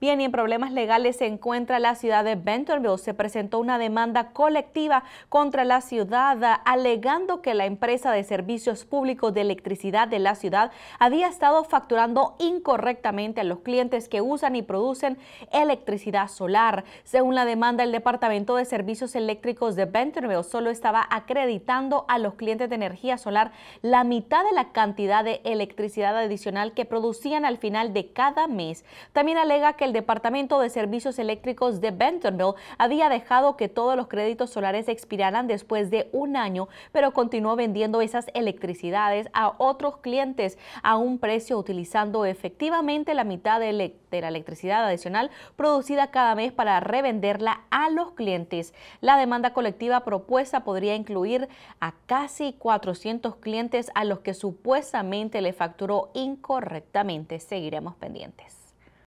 Bien, y en problemas legales se encuentra la ciudad de Bentonville. Se presentó una demanda colectiva contra la ciudad alegando que la empresa de servicios públicos de electricidad de la ciudad había estado facturando incorrectamente a los clientes que usan y producen electricidad solar. Según la demanda, el Departamento de Servicios Eléctricos de Bentonville solo estaba acreditando a los clientes de energía solar la mitad de la cantidad de electricidad adicional que producían al final de cada mes. También alega que el Departamento de Servicios Eléctricos de Bentonville había dejado que todos los créditos solares expiraran después de un año, pero continuó vendiendo esas electricidades a otros clientes a un precio utilizando efectivamente la mitad de, la electricidad adicional producida cada mes para revenderla a los clientes. La demanda colectiva propuesta podría incluir a casi 400 clientes a los que supuestamente le facturó incorrectamente. Seguiremos pendientes.